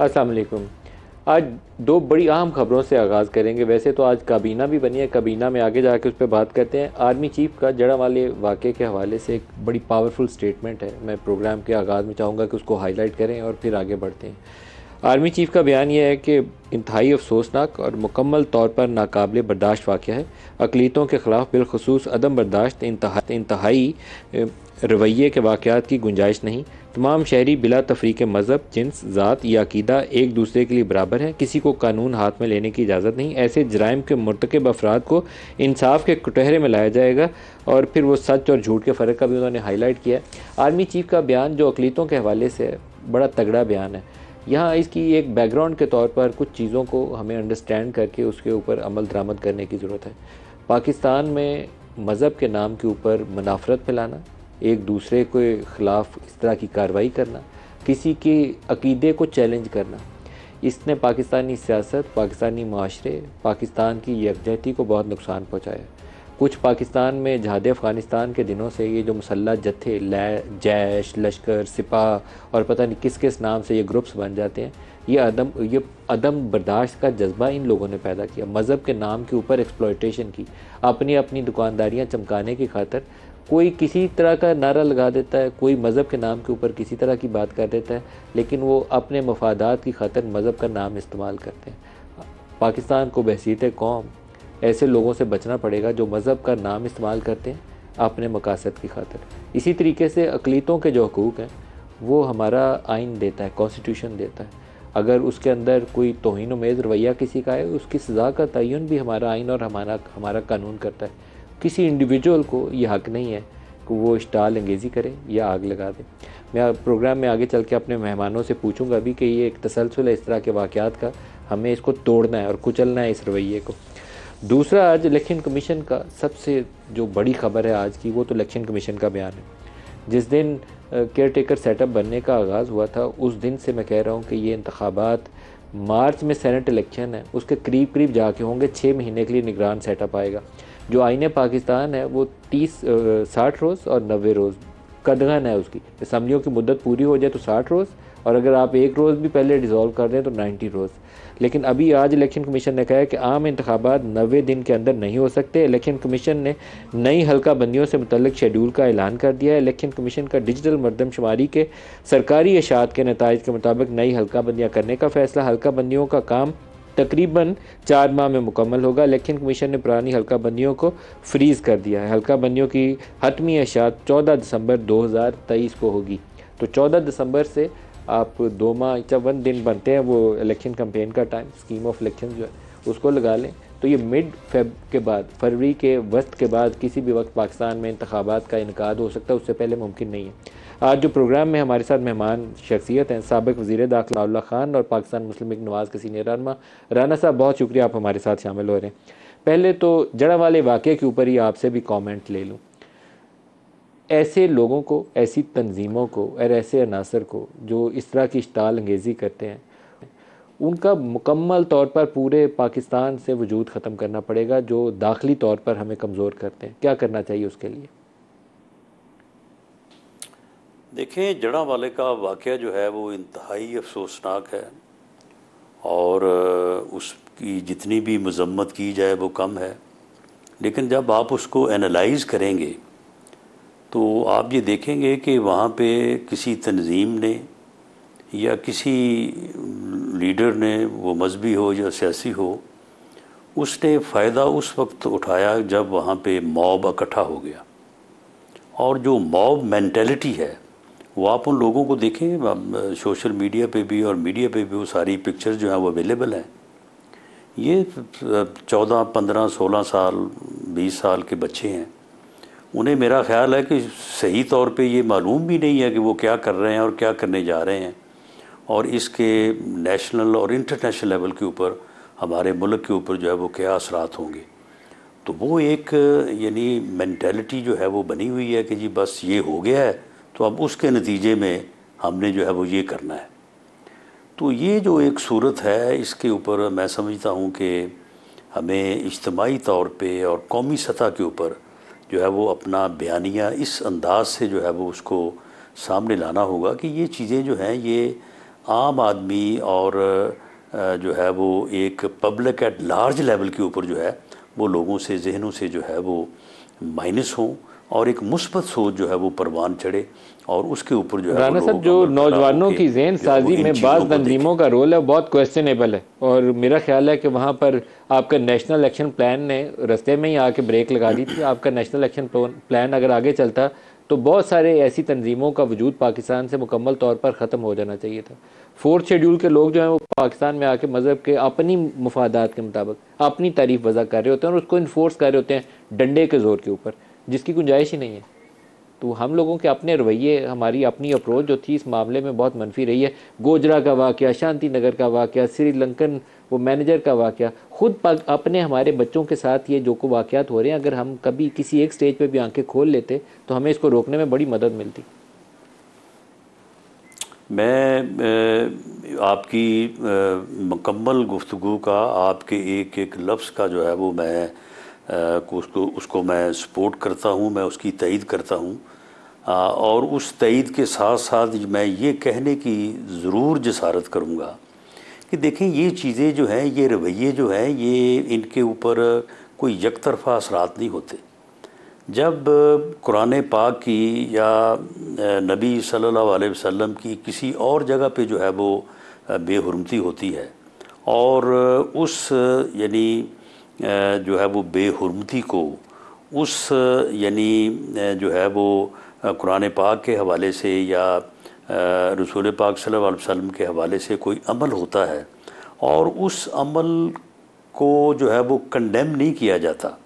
वालेकुम आज दो बड़ी अहम खबरों से आगाज़ करेंगे वैसे तो आज काबीना भी बनी है काबीना में आगे जाके उस पर बात करते हैं आर्मी चीफ का जड़ा वाले वाक़े के हवाले से एक बड़ी पावरफुल स्टेटमेंट है मैं प्रोग्राम के आगाज़ में चाहूँगा कि उसको हाईलाइट करें और फिर आगे बढ़ते हैं आर्मी चीफ का बयान यह है कि इंतहाई अफसोसनाक और मुकम्मल तौर पर नाकबले बर्दाश्त वाक़ है अकलीतों के ख़िलाफ़ बिलखसूस अदम बर्दाश्त इंतहाई रवैये के वाक़ात की गुंजाइश नहीं तमाम शहरी बिला तफरी के मज़हब जिन्स ज़ात या अकीदा एक दूसरे के लिए बराबर है किसी को कानून हाथ में लेने की इजाज़त नहीं ऐसे जराइम के मरतकब अफराद को इंसाफ के कटहरे में लाया जाएगा और फिर वो सच और झूठ के फ़र्क का भी उन्होंने हाईलाइट किया आर्मी चीफ का बयान जो अकलीतों के हवाले से बड़ा तगड़ा बयान है यहाँ इसकी एक बैकग्राउंड के तौर पर कुछ चीज़ों को हमें अंडरस्टैंड करके उसके ऊपर अमल दरामद करने की ज़रूरत है पाकिस्तान में मज़हब के नाम के ऊपर मुनाफरत फैलाना एक दूसरे के ख़िलाफ़ इस तरह की कार्रवाई करना किसी के अकीदे को चैलेंज करना इसने पाकिस्तानी सियासत पाकिस्तानी माशरे पाकिस्तान की यकजहती को बहुत नुकसान पहुँचाया कुछ पाकिस्तान में जहाद अफ़गानिस्तान के दिनों से ये जो मुसल्ह जत्थे जैश लश्कर सिपाह और पता नहीं किस किस नाम से ये ग्रुप्स बन जाते हैं ये अदम ये अदम बर्दाश्त का जज्बा इन लोगों ने पैदा किया मज़हब के नाम के ऊपर एक्सप्लोटेशन की अपनी अपनी दुकानदारियाँ चमकाने की खातर कोई किसी तरह का नारा लगा देता है कोई मज़हब के नाम के ऊपर किसी तरह की बात कर देता है लेकिन वो अपने मफादात की खातर मज़हब का नाम इस्तेमाल करते हैं पाकिस्तान को बहसीत कौम ऐसे लोगों से बचना पड़ेगा जो मज़हब का नाम इस्तेमाल करते हैं अपने मकासद की खातर इसी तरीके से अकलीतों के जो हकूक़ हैं वो हमारा आइन देता है कॉन्स्टिट्यूशन देता है अगर उसके अंदर कोई तोहन मेज़ रवैया किसी का है उसकी सज़ा का तयन भी हमारा आइन और हमारा हमारा कानून करता है किसी इंडिविजुअल को ये हक नहीं है कि वो स्टाल अंगेज़ी करे या आग लगा दे मैं प्रोग्राम में आगे चल के अपने मेहमानों से पूछूंगा भी कि ये एक तसलसल है इस तरह के वाक़ात का हमें इसको तोड़ना है और कुचलना है इस रवैये को दूसरा आज इलेक्शन कमीशन का सबसे जो बड़ी खबर है आज की वो तो इलेक्शन कमीशन का बयान है जिस दिन केयर टेकर सेटअप बनने का आगाज़ हुआ था उस दिन से मैं कह रहा हूँ कि ये इंतबात मार्च में सेनेट इलेक्शन है उसके करीब करीब जाके होंगे छः महीने के लिए निगरान सेटअप आएगा जो आइन पाकिस्तान है वो तीस साठ रोज़ और नबे रोज़ कदगन है उसकी असम्बलियों की मुद्दत पूरी हो जाए तो साठ रोज़ और अगर आप एक रोज़ भी पहले डिज़ोल्व कर दें तो नाइन्टी रोज़ लेकिन अभी आज इलेक्शन कमीशन ने कहा है कि आम इंतबात नबे दिन के अंदर नहीं हो सकते इलेक्शन कमीशन ने नई हल्का बंदियों से मुतल शेड्यूल का ऐलान कर दिया है इलेक्शन कमीशन का डिजिटल मरदमशुमारी के सरकारी अशात के नतज के मुताबिक नई हल्का बंदियाँ करने का फ़ैसला हल्का बंदियों का काम तकरीबन चार माह में मुकम्मल होगा इलेक्शन कमीशन ने पुरानी हल्का बंदियों को फ्रीज़ कर दिया है हल्का बंदियों की हतमी अशात चौदह दिसंबर 2023 को होगी तो 14 दिसंबर से आप दो माह चौवन दिन बनते हैं वो इलेक्शन कम्पेन का टाइम स्कीम ऑफ इलेक्शन जो है उसको लगा लें तो ये मिड फेब के बाद फरवरी के वस्त के बाद किसी भी वक्त पाकिस्तान में इंतबात का इनका हो सकता है उससे पहले मुमकिन नहीं है आज जो प्रोग्राम में हमारे साथ मेहमान शख्सियत हैं सबक वज़ी दाखिला खान और पाकिस्तान मुस्लिम लीग नवाज़ के सीनियर रानमा राना साहब बहुत शुक्रिया आप हमारे साथ शामिल हो रहे हैं पहले तो जड़ा वाले वाक़े के ऊपर ही आपसे भी कॉमेंट ले लूँ ऐसे लोगों को ऐसी तनजीमों को और ऐसे अनासर को जो इस तरह की इश्ताल अंगेज़ी करते हैं उनका मुकम्मल तौर पर पूरे पाकिस्तान से वजूद ख़त्म करना पड़ेगा जो दाखिली तौर पर हमें कमज़ोर करते हैं क्या करना चाहिए उसके लिए देखें जड़ा वाले का वाक़ जो है वो इंतहाई अफसोसनाक है और उसकी जितनी भी मजम्मत की जाए वो कम है लेकिन जब आप उसको एनालाइज करेंगे तो आप ये देखेंगे कि वहाँ पे किसी तंजीम ने या किसी लीडर ने वो मजहबी हो या सियासी हो उसने फ़ायदा उस वक्त उठाया जब वहाँ पे मॉब इकट्ठा हो गया और जो मॉब मैंटेलिटी है वो आप उन लोगों को देखें सोशल मीडिया पे भी और मीडिया पे भी वो सारी पिक्चर्स जो हैं वो अवेलेबल हैं ये चौदह पंद्रह सोलह साल बीस साल के बच्चे हैं उन्हें मेरा ख्याल है कि सही तौर पे ये मालूम भी नहीं है कि वो क्या कर रहे हैं और क्या करने जा रहे हैं और इसके नेशनल और इंटरनेशनल लेवल के ऊपर हमारे मुल्क के ऊपर जो है वो क्या असरात होंगे तो वो एक यानी मैंटेलिटी जो है वो बनी हुई है कि जी बस ये हो गया है तो अब उसके नतीजे में हमने जो है वो ये करना है तो ये जो एक सूरत है इसके ऊपर मैं समझता हूँ कि हमें इज्तमाही तौर पे और कौमी सतह के ऊपर जो है वो अपना बयानिया इस अंदाज से जो है वो उसको सामने लाना होगा कि ये चीज़ें जो हैं ये आम आदमी और जो है वो एक पब्लिक एट लार्ज लेवल के ऊपर जो है वो लोगों से जहनों से जो है वो माइनस हों और एक मुस्बत सोच जो है वो परवान चढ़े और उसके ऊपर जो है साहब जो नौजवानों की जहन साजी में बाज़ तनजीमों का रोल है बहुत क्वेश्चनेबल है और मेरा ख्याल है कि वहाँ पर आपका नेशनल एक्शन प्लान ने रस्ते में ही आके ब्रेक लगा दी थी आपका नेशनल एक्शन प्लान अगर आगे चलता तो बहुत सारे ऐसी तनजीमों का वजूद पाकिस्तान से मुकम्मल तौर पर ख़त्म हो जाना चाहिए था फोर्थ शेड्यूल के लोग जो हैं वो पाकिस्तान में आके मज़हब के अपनी मफादात के मुताबिक अपनी तारीफ वजह कर रहे होते हैं और उसको इन्फोर्स कर रहे होते हैं डंडे के ज़ोर के ऊपर जिसकी गुंजाइश ही नहीं है तो हम लोगों के अपने रवैये हमारी अपनी अप्रोच जो थी इस मामले में बहुत मनफी रही है गोजरा का वाक़ शांति नगर का वाक़ श्रीलंकन वो मैनेजर का वाक़ ख़ुद अपने हमारे बच्चों के साथ ये जो को वाक़ात हो रहे हैं अगर हम कभी किसी एक स्टेज पे भी आंखें खोल लेते तो हमें इसको रोकने में बड़ी मदद मिलती मैं आपकी मकम्मल गुफ्तु का आपके एक एक लफ्ज़ का जो है वो मैं को उसको उसको मैं सपोर्ट करता हूँ मैं उसकी तईद करता हूँ और उस तइद के साथ साथ मैं ये कहने की ज़रूर जसारत करूँगा कि देखें ये चीज़ें जो हैं ये रवैये जो हैं ये इनके ऊपर कोई यक तरफा असरात नहीं होते जब कुरान पाक की या नबी सल्लल्लाहु अलैहि वसल्लम की किसी और जगह पे जो है वो बेहरमती होती है और उस यानी जो है वो बेहरमती को उस यानी जो है वो कुरान पाक के हवाले से या रसूल पाक सल्लल्लाहु अलैहि वसल्लम के हवाले से कोई अमल होता है और उस अमल को जो है वो कंडेम नहीं किया जाता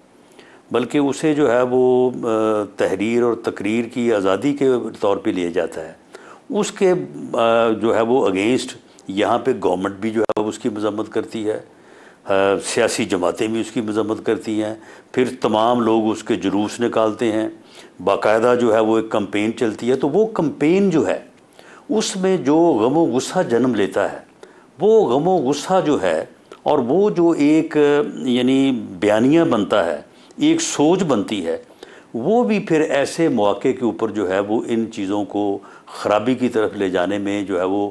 बल्कि उसे जो है वो तहरीर और तकरीर की आज़ादी के तौर पे लिया जाता है उसके जो है वो अगेंस्ट यहाँ पे गवर्नमेंट भी जो है उसकी मजम्मत करती है सियासी जमातें भी उसकी मजम्मत करती हैं फिर तमाम लोग उसके जुलूस निकालते हैं बाकायदा जो है वो एक कम्पेन चलती है तो वो कम्पेन जो है उसमें जो गम गुस्सा जन्म लेता है वो गम गुस्सा जो है और वो जो एक यानी बयानिया बनता है एक सोच बनती है वो भी फिर ऐसे मौके के ऊपर जो है वो इन चीज़ों को ख़राबी की तरफ ले जाने में जो है वो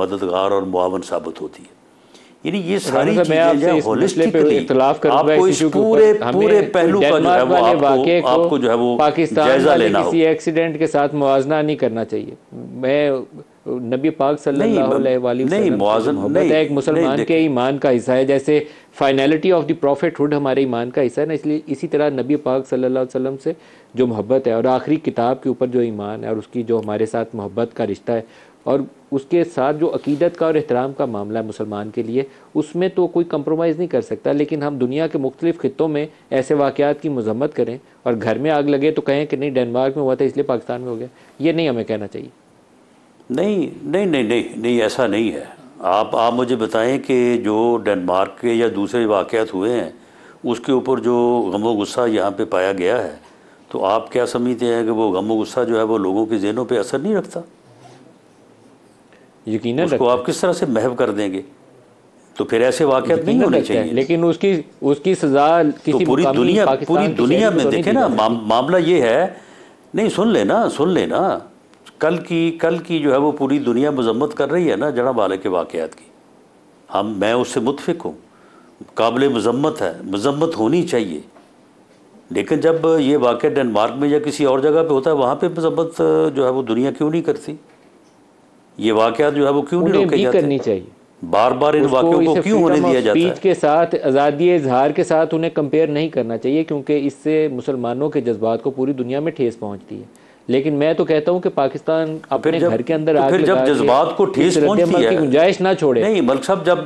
मददगार और मुआवन साबित होती है यानी ये सारी चीजें होलिस्टिकली आपको पूरे पूरे पहलू का आपको, जो है वो पाकिस्तान किसी एक्सीडेंट के साथ मुआजना नहीं करना चाहिए मैं नबी पाक सल्लल्लाहु अलैहि वसल्लम एक मुसलमान के ईमान का हिस्सा है जैसे फाइनलिटी ऑफ द प्रॉफिटहुड हमारे ईमान का हिस्सा है ना इसलिए इसी तरह नबी पाक सल्लल्लाहु अलैहि वसल्लम से जो मोहब्बत है और आखिरी किताब के ऊपर जो ईमान है और उसकी जो हमारे साथ मोहब्बत का रिश्ता है और उसके साथ जो अकीदत का और एहतराम का मामला है मुसलमान के लिए उसमें तो कोई कम्प्रोमाइज़ नहीं कर सकता लेकिन हम दुनिया के मुख्तलिफ ख़त्ों में ऐसे वाक़ात की मजम्मत करें और घर में आग लगे तो कहें कि नहीं डेनमार्क में हुआ था इसलिए पाकिस्तान में हो गया ये नहीं हमें कहना चाहिए नहीं नहीं नहीं नहीं नहीं ऐसा नहीं है आप आप मुझे बताएं कि जो डेनमार्क के या दूसरे वाक़ात हुए हैं उसके ऊपर जो गम गुस्सा यहाँ पर पाया गया है तो आप क्या समझते हैं कि वो गम गुस्सा जो है वो लोगों के जहनों पर असर नहीं रखता यकीन उसको आप किस तरह से महव कर देंगे तो फिर ऐसे वाकत नहीं होने चाहिए लेकिन उसकी उसकी सजा किसी तो पूरी दुनिया पूरी दुनिया में तो देखे ना मामला ये है नहीं सुन लेना सुन लेना कल की कल की जो है वो पूरी दुनिया मजम्मत कर रही है ना जड़ा वाले के वाक़ात की हम मैं उससे मुतफिक हूँ काबिल मजम्मत है मजम्मत होनी चाहिए लेकिन जब ये वाक़ डेनमार्क में या किसी और जगह पे होता है वहाँ पे मजम्मत जो है वो दुनिया क्यों नहीं करती ये वाक़ात जो है वो क्यों नहीं रोके जाते करनी चाहिए बार बार इन वाक्यों को क्यों होने दिया जाता है के साथ आज़ादी इजहार के साथ उन्हें कंपेयर नहीं करना चाहिए क्योंकि इससे मुसलमानों के जज्बात को पूरी दुनिया में ठेस पहुंचती है लेकिन मैं तो कहता हूं कि पाकिस्तान तो अपने जब, घर के अंदर तो फिर जब जज्बात को ठेस पहुंचती है गुंजाइश ना छोड़े नहीं मलिक साहब जब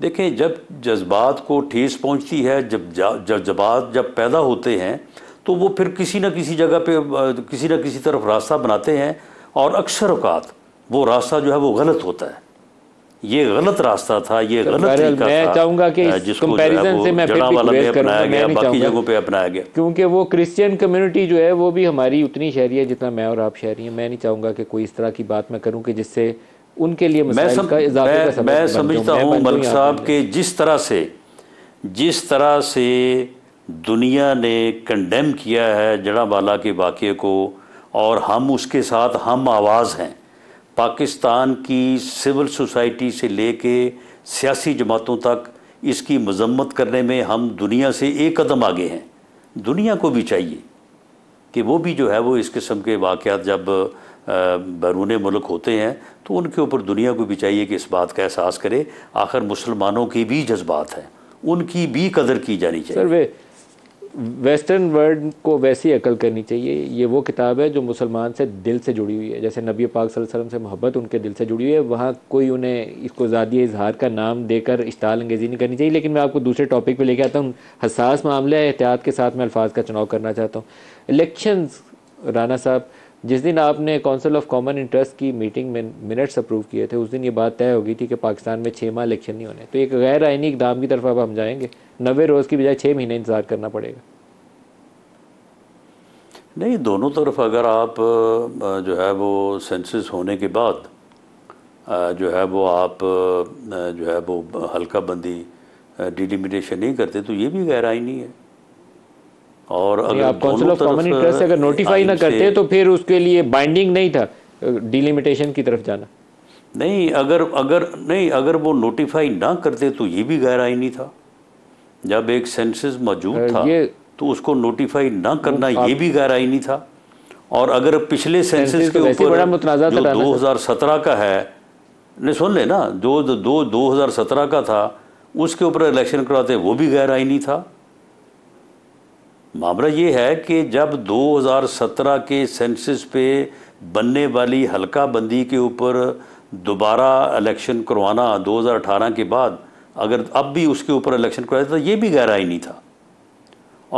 देखें जब जज्बात को ठेस पहुंचती है जब जज्बात जब पैदा होते हैं तो वो फिर किसी न किसी जगह पे किसी न किसी तरफ रास्ता बनाते हैं और अक्सर अवकात वो रास्ता जो है वो गलत होता है ये गलत रास्ता था ये तो गलत तरीका मैं चाहूंगा कि इस कंपैरिजन से मैं फिर भी बाकी जगहों पे अपनाया गया क्योंकि वो क्रिश्चियन कम्युनिटी जो है वो भी हमारी उतनी शहरी है जितना मैं और आप शहरी हैं मैं नहीं चाहूंगा कि कोई इस तरह की बात मैं करूं कि जिससे उनके लिए मैं सम, का मैं, का मैं समझता हूँ मलिक साहब के जिस तरह से जिस तरह से दुनिया ने कंडेम किया है जड़ावाला के वाक्य को और हम उसके साथ हम आवाज़ हैं पाकिस्तान की सिविल सोसाइटी से लेके सियासी जमातों तक इसकी मजम्मत करने में हम दुनिया से एक कदम आगे हैं दुनिया को भी चाहिए कि वो भी जो है वो इस किस्म के वाक़ जब बैरून मुल्क होते हैं तो उनके ऊपर दुनिया को भी चाहिए कि इस बात का एहसास करे आखिर मुसलमानों की भी जज्बात हैं उनकी भी कदर की जानी चाहिए वेस्टर्न वर्ल्ड को वैसी अकल करनी चाहिए ये वो किताब है जो मुसलमान से दिल से जुड़ी हुई है जैसे नबी पाक वसल्लम से मोहब्बत उनके दिल से जुड़ी हुई है वहाँ कोई उन्हें इसको ज़ादी इजहार का नाम देकर इश्ताल अंगेज़ी नहीं करनी चाहिए लेकिन मैं आपको दूसरे टॉपिक पर लेके आता हूँ हसास मामले एहतियात के साथ मैं अल्फाज का चुनाव करना चाहता हूँ इलेक्शंस राना साहब जिस दिन आपने काउंसिल ऑफ कॉमन इंटरेस्ट की मीटिंग में मिनट्स अप्रूव किए थे उस दिन ये बात तय हो गई थी कि पाकिस्तान में छः माह इलेक्शन नहीं होने तो एक गैर आइनी इकदाम की तरफ अब हम जाएंगे नवे रोज़ की बजाय छः महीने इंतज़ार करना पड़ेगा नहीं दोनों तरफ अगर आप जो है वो सेंसस होने के बाद जो है वो आप जो है वो हल्का बंदी डिलिमिटेशन नहीं करते तो ये भी गैर आइनी है और अगर आप काउंसिल ऑफ कॉमन इंटरेस्ट अगर नोटिफाई ना करते तो फिर उसके लिए बाइंडिंग नहीं था डिलिमिटेशन की तरफ जाना नहीं अगर अगर नहीं अगर वो नोटिफाई ना करते तो ये भी गैर आईनी था जब एक सेंसेस मौजूद था तो उसको नोटिफाई ना करना ये भी गैर आईनी था और अगर पिछले सेंसेस के ऊपर दो हजार सत्रह का है नहीं सुन ले ना जो दो दो हजार सत्रह का था उसके ऊपर इलेक्शन कराते वो भी गैर आईनी था मामला ये है कि जब 2017 के सेंसिस पे बनने वाली हल्का बंदी के ऊपर दोबारा इलेक्शन करवाना 2018 के बाद अगर अब भी उसके ऊपर इलेक्शन करवाया तो ये भी गहराई नहीं था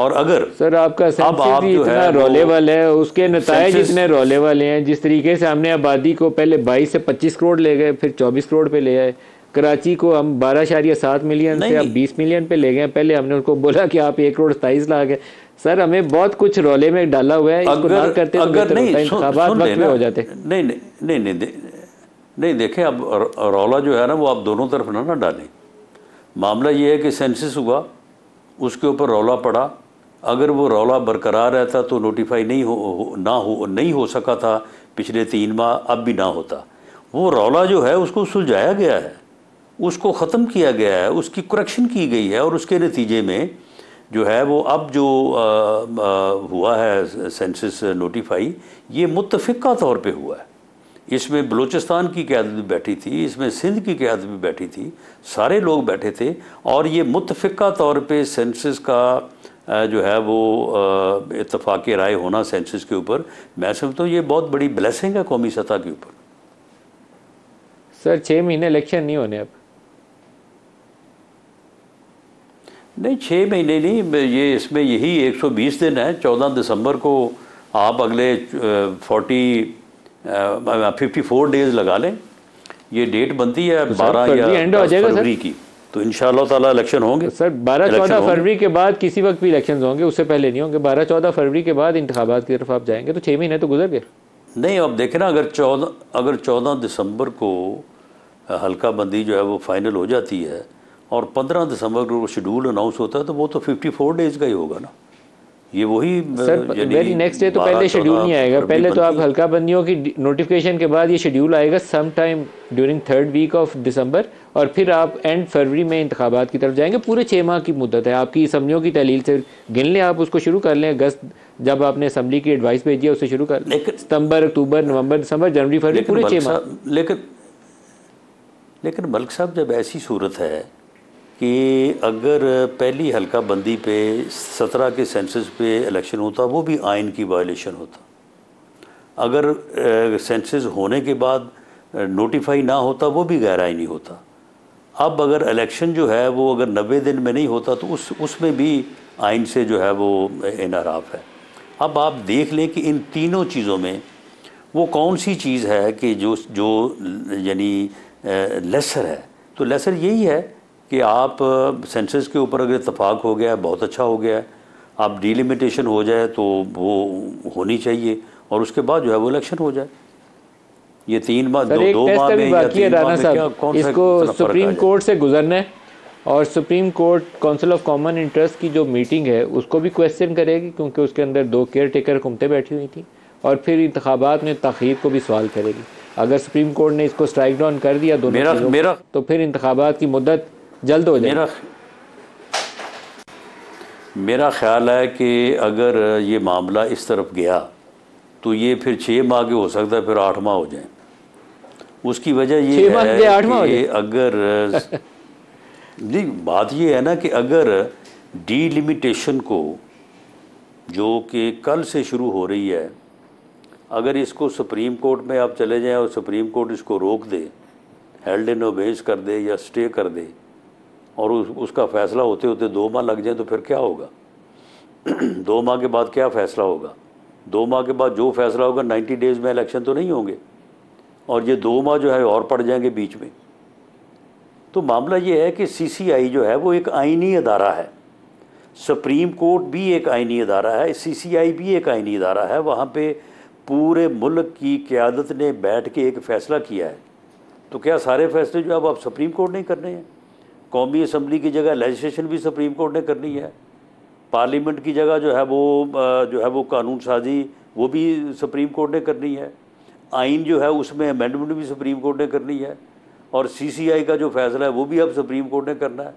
और अगर सर आपका अब आप जो है वाले है उसके नतज इतने वाले हैं जिस तरीके से हमने आबादी को पहले 22 से 25 करोड़ ले गए फिर 24 करोड़ पे ले आए कराची को हम बारह शारिया सात मिलियन से आप बीस मिलियन पे ले गए पहले हमने उनको बोला कि आप एक करोड़ सताईस लाख है सर हमें बहुत कुछ रोले में डाला हुआ है अगर, ना करते तो अगर तो नहीं, सुन वक्त में हो जाते नहीं नहीं नहीं नहीं, दे, नहीं देखें अब रौला जो है ना वो आप दोनों तरफ ना ना डालें मामला ये है कि सेंसिस हुआ उसके ऊपर रौला पड़ा अगर वो रौला बरकरार रहता तो नोटिफाई नहीं हो ना हो नहीं हो सका था पिछले तीन माह अब भी ना होता वो रौला जो है उसको सुलझाया गया है उसको ख़त्म किया गया है उसकी करेक्शन की गई है और उसके नतीजे में जो है वो अब जो आ, आ, हुआ है सेंसस नोटिफाई ये मुतफ़ा तौर पे हुआ है इसमें बलूचिस्तान की क्यादत भी बैठी थी इसमें सिंध की क्यादत भी बैठी थी सारे लोग बैठे थे और ये मुतफ़ा तौर पे सेंसस का जो है वो इतफाक़ राय होना सेंसस के ऊपर मैं समझता हूँ ये बहुत बड़ी ब्लेसिंग है कौमी सतह के ऊपर सर छः महीने इलेक्शन नहीं होने अब नहीं छः महीने नहीं ये इसमें यही 120 दिन है 14 दिसंबर को आप अगले 40 54 डेज लगा लें ये डेट बनती है तो बारह या एंड जाएगा फरवरी की तो इन ताला इलेक्शन होंगे तो सर बारह चौदह फरवरी के बाद किसी वक्त भी इलेक्शन होंगे उससे पहले नहीं होंगे बारह चौदह फरवरी के बाद इंतबात की तरफ आप जाएंगे तो छः महीने तो गुजर गए नहीं अब देखें ना अगर चौदह अगर चौदह दिसंबर को हल्का बंदी जो है वो फाइनल हो जाती है और 15 दिसंबर को शेड्यूल अनाउंस होता है तो वो तो 54 डेज का ही होगा ना ये वही वेरी नेक्स्ट डे तो पहले शेड्यूल नहीं आएगा पहले तो आप हल्का बंदियों की नोटिफिकेशन के बाद ये शेड्यूल आएगा some time during third week of December और फिर आप एंड फरवरी में इंतबात की तरफ जाएंगे पूरे छः माह की मुद्दत है आपकी असम्बलियों की तहलील से गिन लें आप उसको शुरू कर लें अगस्त जब आपने असम्बली की एडवाइस भेजी है उसे शुरू कर लेकिन सितंबर अक्टूबर नवंबर दिसंबर जनवरी फरवरी पूरे छः माह लेकिन लेकिन मलिक साहब जब ऐसी सूरत है कि अगर पहली हल्का बंदी पे सत्रह के सेंसस पे इलेक्शन होता वो भी आइन की वायलेशन होता अगर सेंसस होने के बाद नोटिफाई ना होता वो भी गैर आइनी होता अब अगर इलेक्शन जो है वो अगर नबे दिन में नहीं होता तो उस उसमें भी आइन से जो है वो इनाराफ है अब आप देख लें कि इन तीनों चीज़ों में वो कौन सी चीज़ है कि जो जो यानी लेसर है तो लेसर यही है कि आप सेंसेस के ऊपर अगर इतफाक़ हो गया है बहुत अच्छा हो गया है आप डिलिमिटेशन हो जाए तो वो होनी चाहिए और उसके बाद जो है वो इलेक्शन हो जाए ये तीन बार दो, दो बार में या तीन बार में क्या कौन इसको सुप्रीम कोर्ट से गुजरना है और supreme court council of common interest की जो मीटिंग है उसको भी क्वेश्चन करेगी क्योंकि उसके अंदर दो केयर टेकर घूमते बैठी हुई थी और फिर इंतबात में तखीर को भी सवाल करेगी अगर सुप्रीम कोर्ट ने इसको स्ट्राइक डाउन कर दिया दोनों मेरा, मेरा तो फिर इंतबात की मुद्दत जल्द हो जाए मेरा मेरा ख्याल है कि अगर ये मामला इस तरफ गया तो ये फिर छः माह के हो सकता है फिर आठ माह हो जाए उसकी वजह ये है कि ये अगर नहीं बात ये है ना कि अगर डीलिमिटेशन को जो कि कल से शुरू हो रही है अगर इसको सुप्रीम कोर्ट में आप चले जाएं और सुप्रीम कोर्ट इसको रोक दे हेल्ड इन ओबेज कर दे या स्टे कर दे और उस, उसका फैसला होते होते दो माह लग जाए तो फिर क्या होगा दो माह के बाद क्या फैसला होगा दो माह के बाद जो फैसला होगा नाइन्टी डेज में इलेक्शन तो नहीं होंगे और ये दो माह जो है और पड़ जाएंगे बीच में तो मामला ये है कि सीसीआई जो है वो एक आइनी अदारा है सुप्रीम कोर्ट भी एक आइनी अदारा है सीसीआई भी एक आइनी अदारा है वहाँ पे पूरे मुल्क की क्यादत ने बैठ के एक फ़ैसला किया है तो क्या सारे फैसले जो अब आप सुप्रीम कोर्ट नहीं कर रहे हैं कौमी असम्बली की जगह लजिस्लेशन भी सुप्रीम कोर्ट ने करनी है पार्लियामेंट की जगह जो है वो जो है वो कानून साजी वो भी सुप्रीम कोर्ट ने करनी है आइन जो है उसमें अमेंडमेंट भी सुप्रीम कोर्ट ने करनी है और सीसीआई का जो फैसला है वो भी अब सुप्रीम कोर्ट ने करना है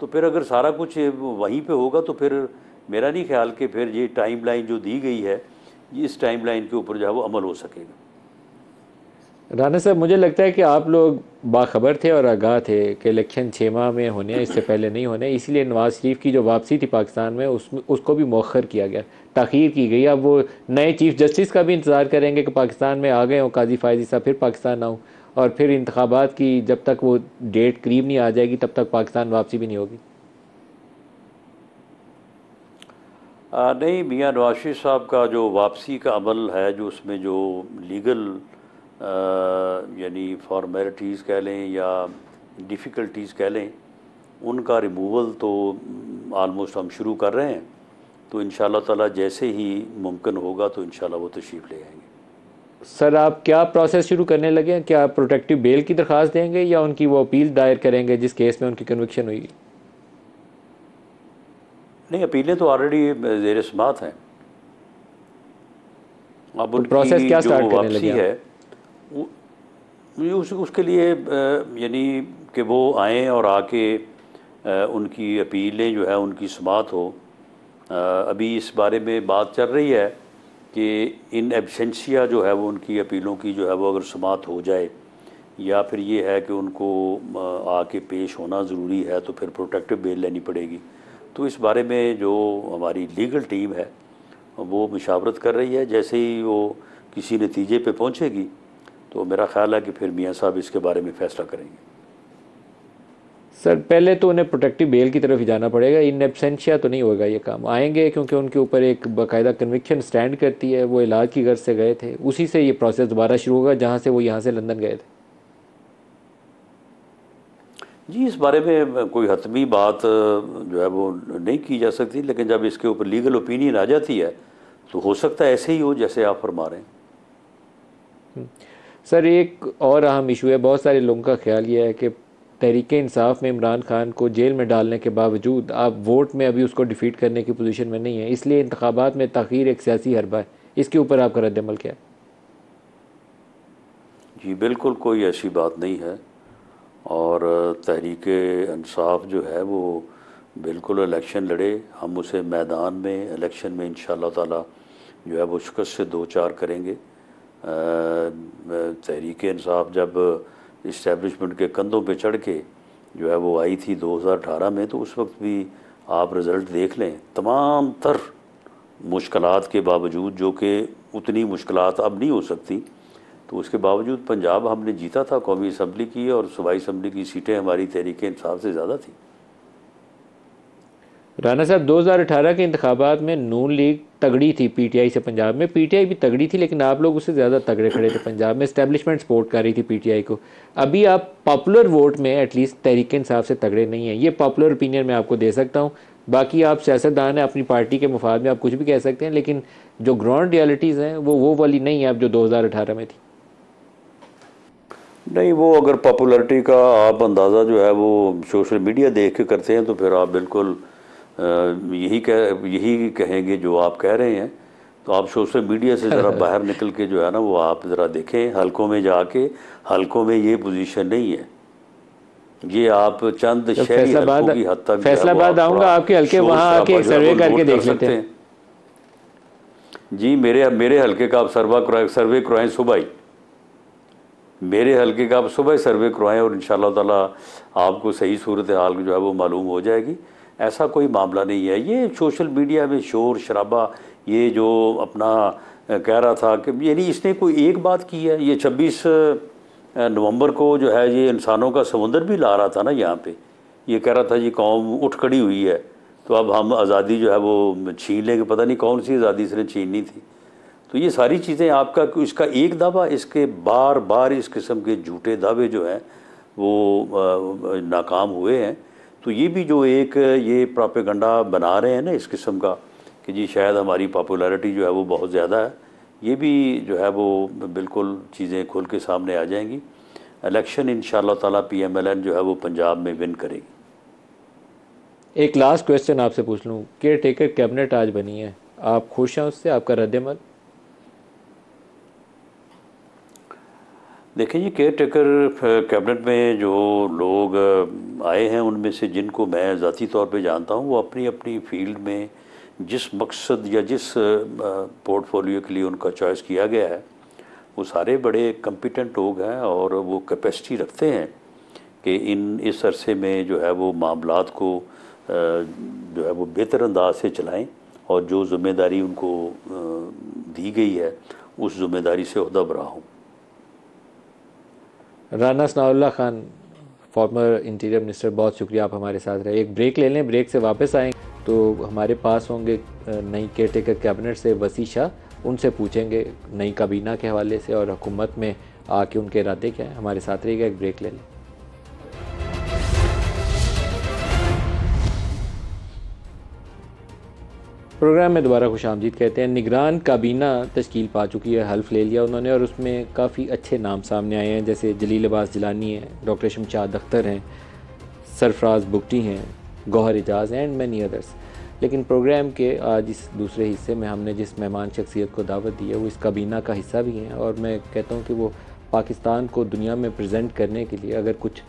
तो फिर अगर सारा कुछ वहीं पे होगा तो फिर मेरा नहीं ख्याल कि फिर ये टाइमलाइन जो दी गई है इस टाइमलाइन के ऊपर जो है वो अमल हो सकेगा राना साहब मुझे लगता है कि आप लोग बाखबर थे और आगाह थे कि इलेक्शन छः माह में होने इससे पहले नहीं होने इसलिए नवाज़ शरीफ की जो वापसी थी पाकिस्तान में उसमें उसको भी मौखर किया गया तखीर की गई अब वो नए चीफ़ जस्टिस का भी इंतज़ार करेंगे कि पाकिस्तान में आ गए हों काजी फायजी साहब फिर पाकिस्तान आऊँ और फिर इंतबात की जब तक वो डेट करीब नहीं आ जाएगी तब तक पाकिस्तान वापसी भी नहीं होगी नहीं मियाँ शरीफ साहब का जो वापसी का अमल है जो उसमें जो लीगल यानी फॉर्मेलिटीज़ कह लें या डिफ़िकल्टीज़ कह लें उनका रिमूवल तो आलमोस्ट हम शुरू कर रहे हैं तो इन ताला जैसे ही मुमकिन होगा तो इन वो तशरीफ़ ले आएंगे सर आप क्या प्रोसेस शुरू करने लगे हैं क्या प्रोटेक्टिव बेल की दरख्वास्त देंगे या उनकी वो अपील दायर करेंगे जिस केस में उनकी कन्विक्शन हुई नहीं अपीलें तो ऑलरेडी जेर समात हैं अब तो प्रोसेस क्या स्टार्ट करने लगे है उस उसके लिए यानी कि वो आएँ और आके उनकी अपीलें जो है उनकी समात हो अभी इस बारे में बात चल रही है कि इन एबसेंशिया जो है वो उनकी अपीलों की जो है वो अगर समात हो जाए या फिर ये है कि उनको आके पेश होना ज़रूरी है तो फिर प्रोटेक्टिव बेल लेनी पड़ेगी तो इस बारे में जो हमारी लीगल टीम है वो मशावरत कर रही है जैसे ही वो किसी नतीजे पे पहुँचेगी तो मेरा ख्याल है कि फिर मियाँ साहब इसके बारे में फैसला करेंगे सर पहले तो उन्हें प्रोटेक्टिव बेल की तरफ ही जाना पड़ेगा इन एबसेंशिया तो नहीं होगा ये काम आएंगे क्योंकि उनके ऊपर एक बाकायदा कन्विक्शन स्टैंड करती है वो इलाज की गर्ज से गए थे उसी से ये प्रोसेस दोबारा शुरू होगा जहाँ से वो यहाँ से लंदन गए थे जी इस बारे में कोई हतमी बात जो है वो नहीं की जा सकती लेकिन जब इसके ऊपर लीगल ओपिनियन आ जाती है तो हो सकता है ऐसे ही हो जैसे आप फरमा रहे हैं हम्म। सर एक और अहम इशू है बहुत सारे लोगों का ख्याल ये है कि तहरीक इंसाफ में इमरान खान को जेल में डालने के बावजूद आप वोट में अभी उसको डिफीट करने की पोजीशन में नहीं है इसलिए इंतबात में तखीर एक सियासी हरबा है इसके ऊपर आपका रद्दमल क्या है जी बिल्कुल कोई ऐसी बात नहीं है और तहरीक इंसाफ जो है वो बिल्कुल इलेक्शन लड़े हम उसे मैदान में इलेक्शन में इन शो जो है वो शिकस्त से दो चार करेंगे तहरीक इंसाफ जब इस्टेबलिशमेंट के कंधों पे चढ़ के जो है वो आई थी 2018 में तो उस वक्त भी आप रिज़ल्ट देख लें तमाम तर मुश्किल के बावजूद जो कि उतनी मुश्किल अब नहीं हो सकती तो उसके बावजूद पंजाब हमने जीता था कौमी इसम्बली की और सूबाई इसम्बली की सीटें हमारी तहरीक इंसाफ से ज़्यादा थी राना साहब 2018 के इंतबात में नून लीग तगड़ी थी पीटीआई से पंजाब में पीटीआई भी तगड़ी थी लेकिन आप लोग उससे ज़्यादा तगड़े खड़े थे पंजाब में इस्टेब्लिशमेंट सपोर्ट कर रही थी पीटीआई को अभी आप पॉपुलर वोट में एटलीस्ट तहरीक इंसाब से तगड़े नहीं हैं ये पॉपुलर ओपिनियन मैं आपको दे सकता हूँ बाकी आप सियासतदान हैं अपनी पार्टी के मुफाद में आप कुछ भी कह सकते हैं लेकिन जो ग्राउंड रियलिटीज़ हैं वो वो वाली नहीं है आप जो दो में थी नहीं वो अगर पॉपुलरिटी का आप अंदाज़ा जो है वो सोशल मीडिया देख के करते हैं तो फिर आप बिल्कुल यही कह यही कहेंगे जो आप कह रहे हैं तो आप सोशल मीडिया से ज़रा बाहर निकल के जो है ना वो आप ज़रा देखें हलकों में जाके हलकों में ये पोजीशन नहीं है ये आप चंद तो फैसलाबाद की हद तक फैसलाबाद आऊँगा आपके हल्के वहाँ आके सर्वे करके देख लेते हैं जी मेरे मेरे हल्के का आप सर्वा कर सर्वे करवाएं सुबह ही मेरे हल्के का आप सुबह सर्वे करवाएं और इन ताला आपको सही सूरत हाल जो है वो मालूम हो जाएगी ऐसा कोई मामला नहीं है ये सोशल मीडिया में शोर शराबा ये जो अपना कह रहा था कि यानी इसने कोई एक बात की है ये 26 नवंबर को जो है ये इंसानों का समुंदर भी ला रहा था ना यहाँ पे ये कह रहा था जी कौम उठ खड़ी हुई है तो अब हम आज़ादी जो है वो छीन लेंगे पता नहीं कौन सी आज़ादी इसने छीननी थी तो ये सारी चीज़ें आपका इसका एक दावा इसके बार बार इस किस्म के झूठे दावे जो हैं वो नाकाम हुए हैं तो ये भी जो एक ये प्रापेगंडा बना रहे हैं ना इस किस्म का कि जी शायद हमारी पॉपुलैरिटी जो है वो बहुत ज़्यादा है ये भी जो है वो बिल्कुल चीज़ें खुल के सामने आ जाएंगी इलेक्शन इन ताला पीएमएलएन जो है वो पंजाब में विन करेगी एक लास्ट क्वेश्चन आपसे पूछ लूँ केयर टेकर कैबिनेट आज बनी है आप खुश हैं उससे आपका रद्दमल देखिए जी केयर टेकर कैबिनेट में जो लोग आए हैं उनमें से जिनको मैं ज़ाती तौर पे जानता हूँ वो अपनी अपनी फील्ड में जिस मकसद या जिस पोर्टफोलियो के लिए उनका चॉइस किया गया है वो सारे बड़े कम्पिटेंट लोग हैं और वो कैपेसिटी रखते हैं कि इन इस अरसे में जो है वो मामला को जो है वो बेहतर अंदाज से चलाएँ और जो ज़िम्मेदारी उनको दी गई है उस ज़िम्मेदारी से अहदा बढ़ा हूँ Rana Sanaullah Khan former interior minister बहुत शुक्रिया आप हमारे साथ रहे एक ब्रेक ले लें ब्रेक से वापस आए तो हमारे पास होंगे नई केयर टेकर कैबिनेट से वसी शाह उनसे पूछेंगे नई काबीना के हवाले से और हुकूमत में आके उनके इरादे क्या हैं हमारे साथ रहिएगा एक ब्रेक ले लें प्रोग्राम में दोबारा खुश आमदीद कहते हैं निगरान काबीना तश्कील पा चुकी है हल्फ ले लिया उन्होंने और उसमें काफ़ी अच्छे नाम सामने आए हैं जैसे जलील अब्बास जिलानी हैं डॉक्टर शमशाद अख्तर हैं सरफराज बुगटी हैं Gohar Ejaz and many others लेकिन प्रोग्राम के आज इस दूसरे हिस्से में हमने जिस मेहमान शख्सियत को दावत दी है वो इस काबीना का हिस्सा भी हैं और मैं कहता हूँ कि वो पाकिस्तान को दुनिया में प्रजेंट करने के लिए अगर कुछ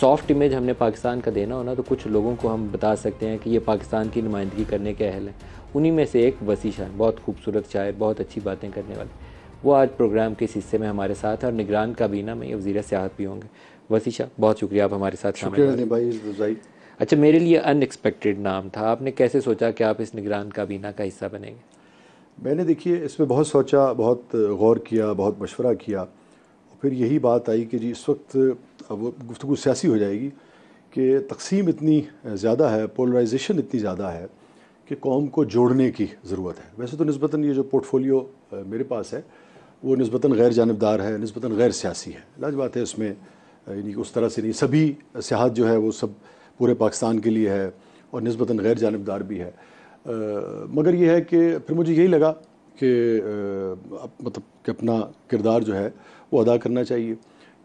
सॉफ्ट इमेज हमने पाकिस्तान का देना हो ना तो कुछ लोगों को हम बता सकते हैं कि ये पाकिस्तान की नुमाइंदगी करने के अहल हैं उन्हीं में से एक वसी शाह बहुत खूबसूरत शायर बहुत अच्छी बातें करने वाले वो आज प्रोग्राम के इस हिस्से में हमारे साथ हैं और निगरान काबीना में वजीर सियाहत भी होंगे वसी शाह बहुत शुक्रिया आप हमारे साथ अच्छा मेरे लिए अनएक्सपेक्टेड नाम था आपने कैसे सोचा कि आप इस निगरान काबीना का हिस्सा बनेंगे मैंने देखिए इसमें बहुत सोचा बहुत गौर किया बहुत मशवरा किया और फिर यही बात आई कि जी इस वक्त अब गुफ्तु सियासी हो जाएगी कि तकसीम इतनी ज़्यादा है पोलराइजेशन इतनी ज़्यादा है कि कौम को जोड़ने की ज़रूरत है वैसे तो नस्बता ये जो पोर्टफोलियो मेरे पास है वो नस्बता गैर जानबदार है नस्बता गैर सियासी है लाजवात है उसमें यानी उस तरह से नहीं सभी सियाहत जो है वो सब पूरे पाकिस्तान के लिए है और नस्बता गैर जानबदार भी है आ, मगर ये है कि फिर मुझे यही लगा कि मतलब कि अपना किरदार जो है वो अदा करना चाहिए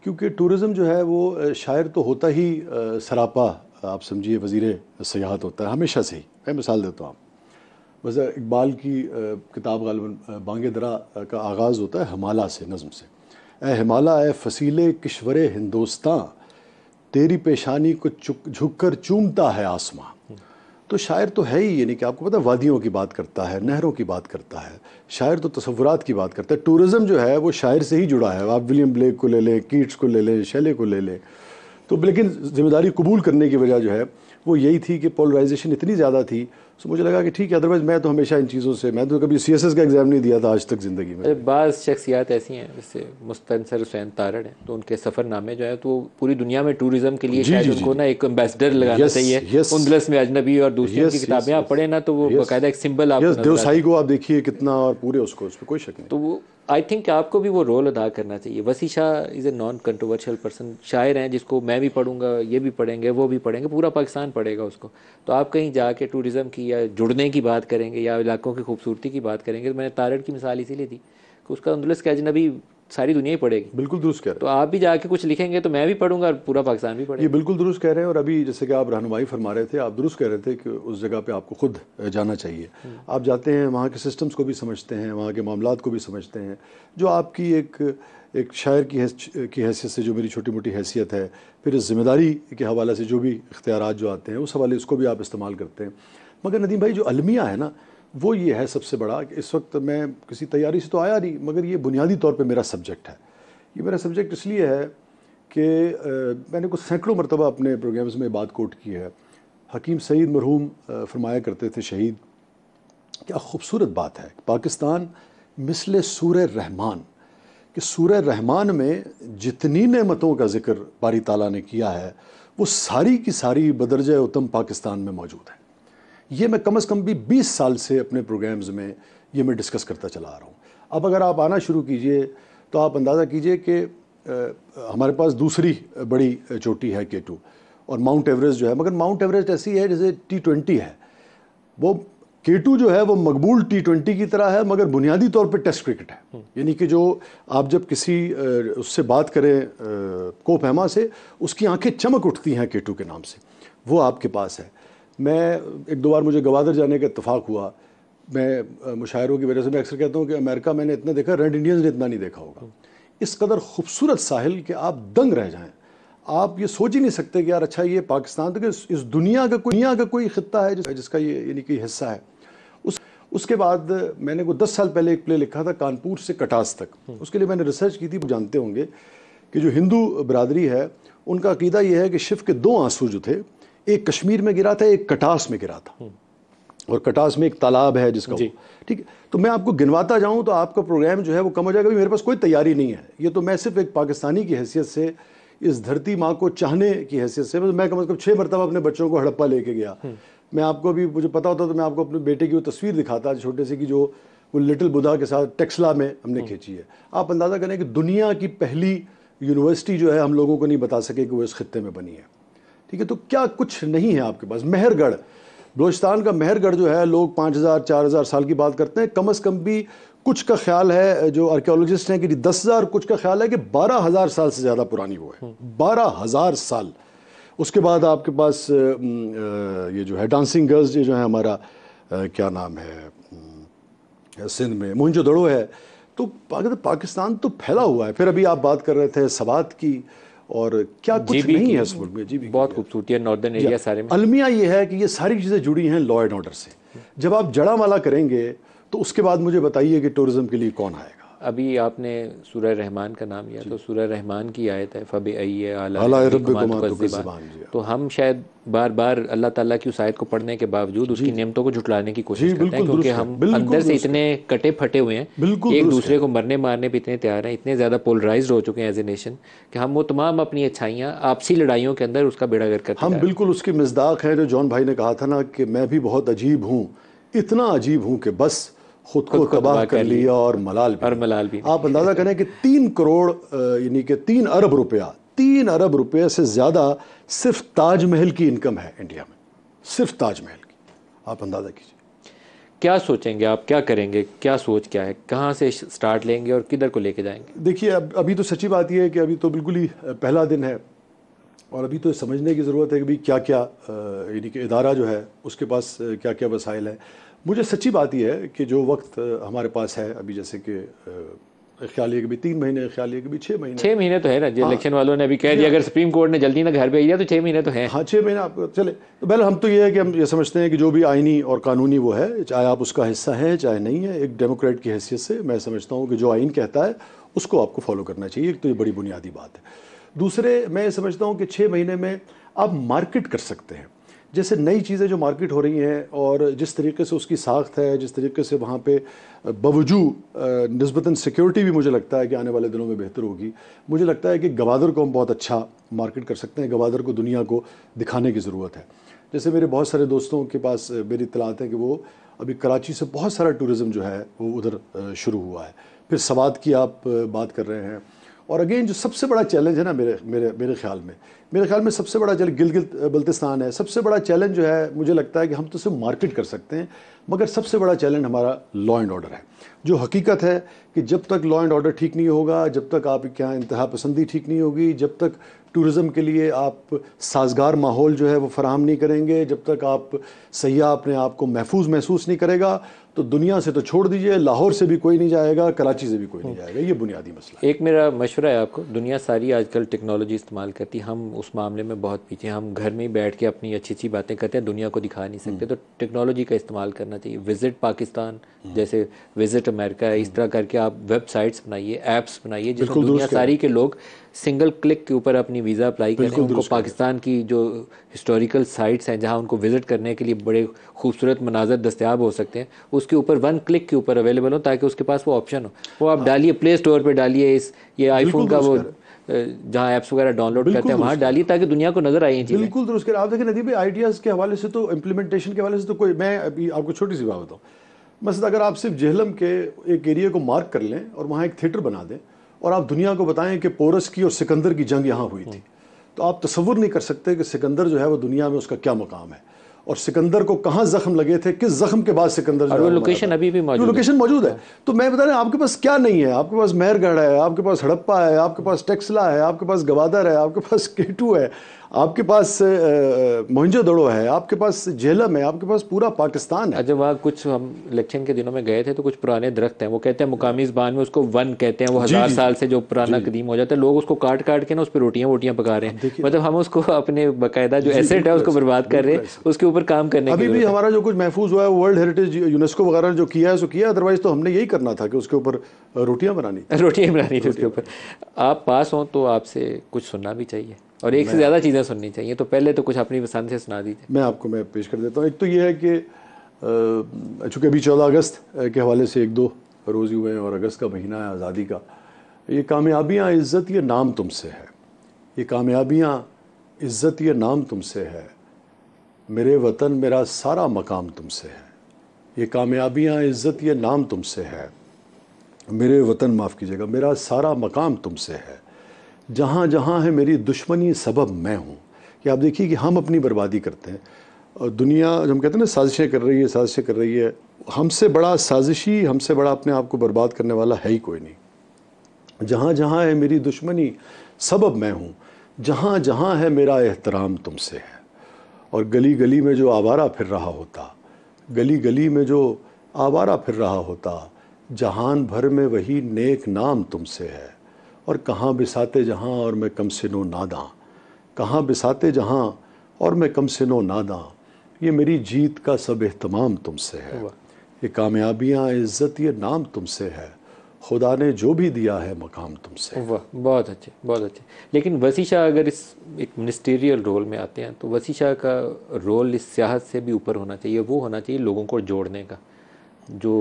क्योंकि टूरिज़म जो है वो शायर तो होता ही सरापा आप समझिए वजीर सयाहत होता है हमेशा से ही मैं मिसाल देता हूँ बस इकबाल की किताब गालबन बांग दरा का आगाज़ होता है हमाला से नज़म से ए हमाला ए फसीले किशवर हिंदोस्तान तेरी पेशानी को चुक झुक कर चूमता है आसमां तो शायर तो है ही यानी कि आपको पता वादियों की बात करता है नहरों की बात करता है शायर तो तस्वुरात की बात करता है टूरिज़म जो है वो शायर से ही जुड़ा है आप विलियम ब्लेक को ले लें कीट्स को ले लें शैले को ले लें तो लेकिन जिम्मेदारी कबूल करने की वजह जो है वो यही थी कि पोलराइजेशन इतनी ज़्यादा थी सो मुझे लगा कि ठीक है अदरवाइज मैं तो हमेशा इन चीज़ों से मैं तो कभी सी का एग्ज़ाम नहीं दिया था आज तक ज़िंदगी में बाज़ शख्सियात ऐसी हैं जैसे मुस्तनसर हुसैन तारड़ हैं तो उनके सफ़रनामे जो है तो पूरी दुनिया में टूरिज्म के लिए शायद उनको ना एक एम्बेसडर लगाना चाहिए उन्दलस में अजनबी और दूसरी की किताबें आप पढ़े ना तो वो बायदा एक सिंबल आप देवसाई को आप देखिए कितना और पूरे उसको उस पर कोई शक नहीं तो वो आई थिंक आपको भी वो रोल अदा करना चाहिए Wasi Shah is a non controversial person शायर हैं जिसको मैं भी पढ़ूंगा ये भी पढ़ेंगे वो भी पढ़ेंगे पूरा पाकिस्तान पढ़ेगा उसको तो आप कहीं जाके टूरिज़म की की या जुड़ने की बात करेंगे या इलाकों की खूबसूरती की बात करेंगे तो मैंने तारड़ की मिसाल इसीलिए दी कि उसका अंदुलस का अजनबी सारी दुनिया ही पढ़ेगी बिल्कुल दुरुस्त कह रहे हैं तो आप भी जाके कुछ लिखेंगे तो मैं भी पढ़ूंगा और पूरा पाकिस्तान भी पढ़ेगा ये बिल्कुल दुरुस्त कह रहे हैं और अभी जैसे कि आप रहनुमाई फरमा रहे थे आप दुरुस्त कह रहे थे कि उस जगह पे आपको खुद जाना चाहिए हम्म। आप जाते हैं वहाँ के सिस्टम्स को भी समझते हैं वहाँ के मामला को भी समझते हैं जो आपकी एक एक शायर की की हैसियत से जो मेरी छोटी मोटी हैसियत है फिर इस जिम्मेदारी के हवाले से जो भी इख्तियार जो आते हैं उस हवाले उसको भी आप इस्तेमाल करते हैं मगर नदीम भाई जो अलमिया है ना वो ये है सबसे बड़ा कि इस वक्त मैं किसी तैयारी से तो आया नहीं मगर ये बुनियादी तौर पे मेरा सब्जेक्ट है ये मेरा सब्जेक्ट इसलिए है कि मैंने कुछ सैकड़ों मरतबा अपने प्रोग्राम्स में बात कोट की है हकीम सईद मरहूम फरमाया करते थे शहीद क्या खूबसूरत बात है पाकिस्तान मिसल सूर रहमान कि सूर रहमान में जितनी नमतों का जिक्र बारी ताला ने किया है वो सारी की सारी बदरज उत्तम पाकिस्तान में मौजूद है ये मैं कम से कम भी 20 साल से अपने प्रोग्राम्स में ये मैं डिस्कस करता चला आ रहा हूँ अब अगर आप आना शुरू कीजिए तो आप अंदाज़ा कीजिए कि हमारे पास दूसरी बड़ी चोटी है के टू और माउंट एवरेस्ट जो है मगर माउंट एवरेस्ट ऐसी है जैसे टी ट्वेंटी है वो के टू जो है वो मकबूल टी ट्वेंटी की तरह है मगर बुनियादी तौर पे टेस्ट क्रिकेट है हम्म। यानी कि जो आप जब किसी उससे बात करें को पैमा से उसकी आंखें चमक उठती हैं के टू के नाम से वो आपके पास है मैं एक दो बार मुझे गवादर जाने का इतफाक़ हुआ मैं मुशायरों की वजह से मैं अक्सर कहता हूँ कि अमेरिका मैंने इतना देखा रेड इंडियंस ने इतना नहीं देखा होगा इस कदर खूबसूरत साहिल कि आप दंग रह जाएं आप ये सोच ही नहीं सकते कि यार अच्छा ये पाकिस्तान तो इस, दुनिया का कोई का कोई खत्ता है जिसका ये यानी कि हिस्सा है उस उसके बाद मैंने को दस साल पहले एक प्ले लिखा था कानपुर से कटास तक उसके लिए मैंने रिसर्च की थी वो जानते होंगे कि जो हिंदू बरदरी है उनका अकीदा ये है कि शिव के दो आंसू जो थे एक कश्मीर में गिरा था एक कटास में गिरा था हम्म। और कटास में एक तालाब है जिसका ठीक है तो मैं आपको गिनवाता जाऊं तो आपका प्रोग्राम जो है वो कम हो जाएगा मेरे पास कोई तैयारी नहीं है ये तो मैं सिर्फ एक पाकिस्तानी की हैसियत से इस धरती माँ को चाहने की हैसियत से मैं कम अज़ कम छः मरतबा अपने बच्चों को हड़प्पा लेके गया हम्म। मैं आपको अभी मुझे पता होता तो मैं आपको अपने बेटे की वो तस्वीर दिखाता छोटे से की जो वो लिटिल बुधा के साथ टेक्सला में हमने हम्म। खींची है आप अंदाज़ा करें कि दुनिया की पहली यूनिवर्सिटी जो है हम लोगों को नहीं बता सके कि वो इस खत्े में बनी है ठीक है तो क्या कुछ नहीं है आपके पास मेहरगढ़ बलोचिस्तान का मेहरगढ़ जो है लोग पाँच हज़ार चार हज़ार साल की बात करते हैं कम अज़ कम भी कुछ का ख्याल है जो आर्कियोलॉजिस्ट हैं कि दस हज़ार कुछ का ख्याल है कि बारह हज़ार साल से ज़्यादा पुरानी वो है हम्म। बारह हज़ार साल उसके बाद आपके पास ये जो है डांसिंग गर्ल्स ये जो है हमारा क्या नाम है सिंध में मोहनजोदड़ो है तो, तो पाकिस्तान तो फैला हुआ है फिर अभी आप बात कर रहे थे सवात की और क्या कुछ नहीं है इस मुल्क में जी बहुत खूबसूरती है नॉर्दर्न एरिया सारे में अलमिया ये है कि ये सारी चीज़ें जुड़ी हैं लॉ एंड ऑर्डर से जब आप जड़ा माला करेंगे तो उसके बाद मुझे बताइए कि टूरिज़्म के लिए कौन आएगा अभी आपने सूर्य रहमान का नाम लिया तो सूर्य रहमान की आयत है फ़ब तो हम शायद बार बार अल्लाह ताला की उस आयत को पढ़ने के बावजूद उसकी नियमतों को झुटलाने की कोशिश करते हैं क्योंकि हम अंदर से इतने कटे फटे हुए हैं एक दूसरे को मरने मारने पर इतने तैयार हैं इतने ज़्यादा पोलराइज हो चुके हैं एज ए नेशन कि हम वो तमाम अपनी अच्छाइयाँ आपसी लड़ाइयों के अंदर उसका बेड़ा गर करते हम बिल्कुल उसकी मजदाक है जो जॉन भाई ने कहा था ना कि मैं भी बहुत अजीब हूँ इतना अजीब हूँ कि बस खुद को तबाह कर लिया और मलाल भी और मलाल भी आप अंदाज़ा करें कि तीन करोड़ यानी कि तीन अरब रुपया तीन अरब रुपये से ज़्यादा सिर्फ ताजमहल की इनकम है इंडिया में सिर्फ ताजमहल की आप अंदाज़ा कीजिए क्या सोचेंगे आप क्या करेंगे क्या सोच क्या है कहाँ से स्टार्ट लेंगे और किधर को लेके जाएंगे देखिए अब अभी तो सच्ची बात यह है कि अभी तो बिल्कुल ही पहला दिन है और अभी तो समझने की ज़रूरत है कि भाई क्या क्या यानी कि इदारा जो है उसके पास क्या क्या वसाइल है मुझे सच्ची बात यह है कि जो वक्त हमारे पास है अभी जैसे कि ख्याल ये कभी तीन महीने ख्याल ये कभी छः महीने छः महीने तो है ना जो हाँ। इलेक्शन वालों ने अभी कह दिया अगर सुप्रीम कोर्ट ने जल्दी ना घर भेजा तो छः महीने तो है हाँ छः महीने आप चले तो पहले हम तो ये है कि हम ये समझते हैं कि जो भी आइनी और कानूनी वो है चाहे आप उसका हिस्सा हैं चाहे नहीं है एक डेमोक्रेट की हैसियत से मैं समझता हूँ कि जो आइन कहता है उसको आपको फॉलो करना चाहिए एक तो ये बड़ी बुनियादी बात है दूसरे मैं समझता हूँ कि छः महीने में आप मार्केट कर सकते हैं जैसे नई चीज़ें जो मार्केट हो रही हैं और जिस तरीके से उसकी साख्त है जिस तरीके से वहाँ पे बवजू नस्बता सिक्योरिटी भी मुझे लगता है कि आने वाले दिनों में बेहतर होगी मुझे लगता है कि गवादर को हम बहुत अच्छा मार्केट कर सकते हैं गवादर को दुनिया को दिखाने की ज़रूरत है जैसे मेरे बहुत सारे दोस्तों के पास मेरी इतलात है कि वो अभी कराची से बहुत सारा टूरिज़म जो है वो उधर शुरू हुआ है फिर सवाद की आप बात कर रहे हैं और अगेन जो सबसे बड़ा चैलेंज है ना मेरे मेरे मेरे ख्याल में मेरे ख्याल में सबसे बड़ा चैलेंज गिलगित बल्तिस्तान है सबसे बड़ा चैलेंज जो है मुझे लगता है कि हम तो सिर्फ मार्केट कर सकते हैं मगर सबसे बड़ा चैलेंज हमारा लॉ एंड ऑर्डर है जो हकीकत है कि जब तक लॉ एंड ऑर्डर ठीक नहीं होगा जब तक आप क्या इंतहा पसंदी ठीक नहीं होगी जब तक टूरिज़म के लिए आप साजगार माहौल जो है वो फराहम नहीं करेंगे जब तक आप सयाह अपने आप को महफूज महसूस नहीं करेगा तो दुनिया से तो छोड़ दीजिए लाहौर से भी कोई नहीं जाएगा कराची से भी कोई नहीं जाएगा ये बुनियादी मसला एक मेरा मशवरा है आपको दुनिया सारी आजकल टेक्नोलॉजी इस्तेमाल करती है हम उस मामले में बहुत पीछे हम घर में ही बैठ के अपनी अच्छी अच्छी बातें करते हैं दुनिया को दिखा नहीं सकते हम्म। तो टेक्नोलॉजी का इस्तेमाल करना चाहिए विज़िट पाकिस्तान हम्म। जैसे विज़िट अमेरिका इस हम्म। तरह करके आप वेबसाइट्स बनाइए ऐप्स बनाइए जिसको दुनिया सारी के लोग सिंगल क्लिक के ऊपर अपनी वीज़ा अप्लाई करें उनको पाकिस्तान की जो हिस्टोरिकल साइट्स हैं जहां उनको विज़िट करने के लिए बड़े खूबसूरत मनाजर दस्तियाब हो सकते हैं उसके ऊपर वन क्लिक के ऊपर अवेलेबल हो ताकि उसके पास वो ऑप्शन हो वो आप हाँ। डालिए प्ले स्टोर पर डालिए इस ये आईफोन का वो जहाँ ऐप्स वगैरह डाउनलोड करते हैं वहाँ डालिए ताकि दुनिया को नजर आई चीज़ बिल्कुल दुरुस्त आप देखिए नदी भी आइडियाज़ के हवाले से तो इम्प्लीमेंटेशन के हवाले से तो कोई मैं अभी आपको छोटी सी बात बताऊँ बस अगर आप सिर्फ जहलम के एक एरिया को मार्क कर लें और वहाँ एक थिएटर बना दें और आप दुनिया को बताएं कि पोरस की और सिकंदर की जंग यहाँ हुई थी तो आप तस्वुर नहीं कर सकते कि सिकंदर जो है वो दुनिया में उसका क्या मकाम है और सिकंदर को कहाँ जख्म लगे थे किस जख्म के बाद सिकंदर जो लोकेशन अभी भी मौजूद लोकेशन मौजूद है तो मैं बता रहा आपके पास क्या नहीं है आपके पास मेहरगढ़ है आपके पास हड़प्पा है आपके पास टेक्सला है आपके पास गवादर है आपके पास केटू है आपके पास दड़ो है आपके पास झेलम है आपके पास पूरा पाकिस्तान है अच्छा वहाँ कुछ हम इलेक्शन के दिनों में गए थे तो कुछ पुराने दरख्त हैं वो कहते हैं मुकामी जबान में उसको वन कहते हैं वो हज़ार साल से जो पुराना कदीम हो जाता है लोग उसको काट काट के ना उस पर रोटियाँ वोटियाँ पका रहे हैं मतलब हम उसको अपने बाकायदा जो एसेट है उसको बर्बाद कर रहे हैं उसके ऊपर काम करने अभी भी हमारा जो कुछ महफूज हुआ है वर्ल्ड हेरिटेज यूनेस्को वगैरह ने जो किया है उसको किया अदरवाइज तो हमने यही करना था कि उसके ऊपर रोटियाँ बनानी रोटियाँ बनानी थी उसके ऊपर आप पास हों तो आपसे कुछ सुनना भी चाहिए और एक से ज़्यादा चीज़ें सुननी चाहिए तो पहले तो कुछ अपनी पसंद से सुना दीजिए मैं आपको मैं पेश कर देता हूँ एक तो ये है कि चूँकि अभी चौदह अगस्त के हवाले से एक दो रोज़ हुए हैं और अगस्त का महीना है आज़ादी का ये कामयाबियाँ इज़्ज़त ये नाम तुमसे है ये कामयाबियाँ इज़्ज़त ये नाम तुमसे है मेरे वतन मेरा सारा मकाम तुमसे है ये कामयाबियाँ इज़्ज़त ये नाम तुमसे है मेरे वतन माफ़ कीजिएगा मेरा सारा मकाम तुमसे है जहाँ जहाँ है मेरी दुश्मनी सबब मैं हूँ कि आप देखिए कि हम अपनी बर्बादी करते हैं और दुनिया जो हम कहते हैं ना साजिशें कर रही है साजिशें कर रही है हमसे बड़ा साजिशी हमसे बड़ा अपने आप को बर्बाद करने वाला है ही कोई नहीं जहाँ जहाँ है मेरी दुश्मनी सबब मैं हूँ जहाँ जहाँ है मेरा एहतराम तुमसे है और गली गली में जो आवारा फिर रहा होता गली गली में जो आवारा फिर रहा होता जहान भर में वही नेक नाम तुमसे है और कहाँ बिसाते जहाँ और मैं कम से नो नादा कहाँ बिसाते जहाँ और मैं कम से नो नादा ये मेरी जीत का सब अहतमाम तुमसे है ये कामयाबियाँ इज़्ज़त ये नाम तुमसे है खुदा ने जो भी दिया है मकाम तुमसे वाह बहुत अच्छे बहुत अच्छे लेकिन वसी शाह अगर इस एक मिनिस्टेरियल रोल में आते हैं तो वसी शाह का रोल इस सियाहत से भी ऊपर होना चाहिए वो होना चाहिए लोगों को जोड़ने का जो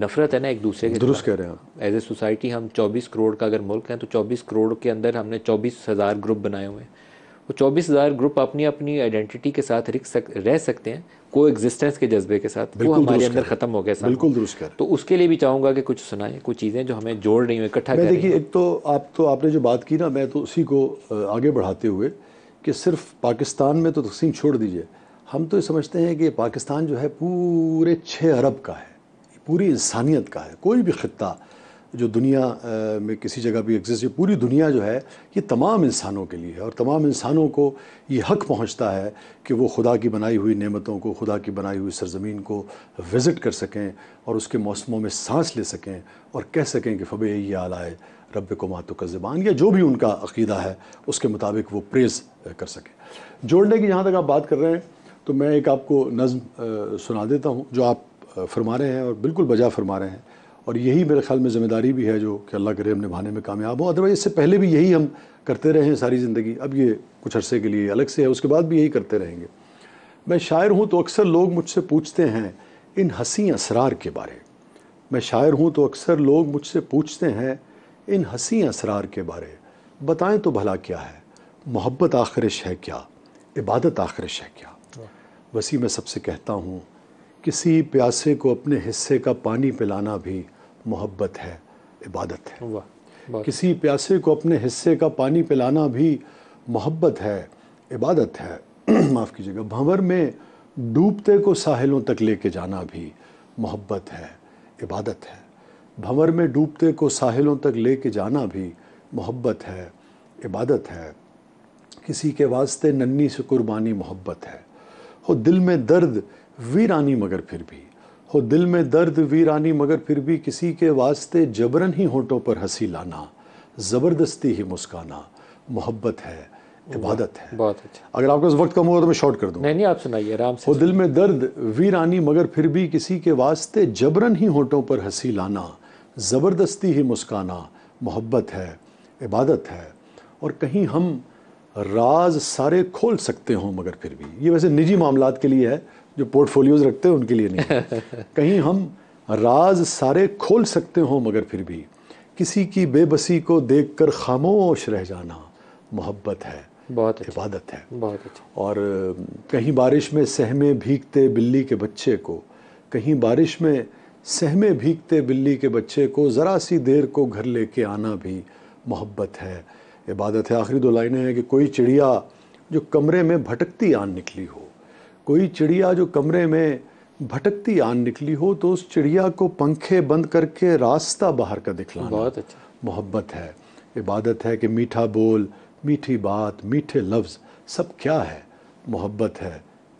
नफरत है ना एक दूसरे के दुरुस्त कह रहे हैं एज ए सोसाइटी हम 24 करोड़ का अगर मुल्क है तो 24 करोड़ के अंदर हमने चौबीस हज़ार ग्रुप बनाए हुए हैं वो चौबीस हज़ार ग्रुप अपनी अपनी आइडेंटिटी के साथ रिक सक, रह सकते हैं को एग्जिस्टेंस के जज्बे के साथ वो हमारे अंदर ख़त्म हो गया बिल्कुल दुरुस्त कर तो उसके लिए भी चाहूँगा कि कुछ सुनाएं कुछ चीज़ें जो हमें जोड़ रही हूँ इकट्ठा कर देखिए एक तो आप तो आपने जो बात की ना मैं तो उसी को आगे बढ़ाते हुए कि सिर्फ पाकिस्तान में तो तकसीम छोड़ दीजिए हम तो समझते हैं कि पाकिस्तान जो है पूरे छः अरब का है पूरी इंसानियत का है कोई भी ख़त्ता जो दुनिया में किसी जगह भी एग्जिस्ट पूरी दुनिया जो है ये तमाम इंसानों के लिए है और तमाम इंसानों को ये हक पहुंचता है कि वो खुदा की बनाई हुई नेमतों को खुदा की बनाई हुई सरजमीन को विज़िट कर सकें और उसके मौसमों में सांस ले सकें और कह सकें कि फ़बे ये आलाए रब को मातु का ज़बान या जो भी उनका अकीदा है उसके मुताबिक वो प्रेज़ कर सकें जोड़ने की जहाँ तक आप बात कर रहे हैं तो मैं एक आपको नज़म सुना देता हूँ जो आप फरमा रहे हैं और बिल्कुल बजा फरमा रहे हैं और यही मेरे ख्याल में ज़िम्मेदारी भी है जो कि अल्लाह करे हम निभाने में कामयाब हो अदरवाइज़ इससे पहले भी यही हम करते रहे हैं सारी ज़िंदगी अब ये कुछ अरसे के लिए अलग से है उसके बाद भी यही करते रहेंगे मैं शायर हूँ तो अक्सर लोग मुझसे पूछते हैं इन हंसी असरार के बारे मैं शायर हूँ तो अक्सर लोग मुझसे पूछते हैं इन हंसी असरार के बारे बताएं तो भला क्या है मोहब्बत आखिरश है क्या इबादत आखरश है क्या वसी मैं सबसे कहता हूँ किसी प्यासे को अपने हिस्से का पानी पिलाना भी मोहब्बत है इबादत है किसी प्यासे को अपने हिस्से का पानी पिलाना भी मोहब्बत है इबादत है माफ़ कीजिएगा भंवर में डूबते को साहिलों तक लेके जाना भी मोहब्बत है इबादत है भंवर में डूबते को साहिलों तक लेके जाना भी मोहब्बत है इबादत है किसी के वास्ते नन्ही सी कुर्बानी मोहब्बत है हो दिल में दर्द वीरानी मगर फिर भी हो दिल में दर्द वीरानी मगर फिर भी किसी के वास्ते जबरन ही होठों पर हंसी लाना ज़बरदस्ती ही मुस्काना मोहब्बत है इबादत है बहुत अच्छा अगर आपको इस वक्त कम होगा तो मैं शॉर्ट कर दूँ नहीं नहीं आप सुनाइए आराम से हो दिल में दर्द वीरानी मगर फिर भी किसी के वास्ते जबरन ही होठों पर हंसी लाना ज़बरदस्ती ही मुस्काना मोहब्बत है इबादत है और कहीं हम राज सारे खोल सकते हो मगर फिर भी ये वैसे निजी मामला के लिए है जो पोर्टफोलियोज रखते हैं उनके लिए नहीं कहीं हम राज सारे खोल सकते हो मगर फिर भी किसी की बेबसी को देखकर खामोश रह जाना मोहब्बत है बहुत इबादत है बहुत और कहीं बारिश में सहमे भीगते बिल्ली के बच्चे को कहीं बारिश में सहमे भीगते बिल्ली के बच्चे को ज़रा सी देर को घर लेके आना भी मोहब्बत है इबादत है आखिरी दो लाइनें हैं कि कोई चिड़िया जो कमरे में भटकती आन निकली हो कोई चिड़िया जो कमरे में भटकती आन निकली हो तो उस चिड़िया को पंखे बंद करके रास्ता बाहर का दिखलाना बहुत अच्छा मोहब्बत है इबादत है कि मीठा बोल मीठी बात मीठे लफ्ज़ सब क्या है मोहब्बत है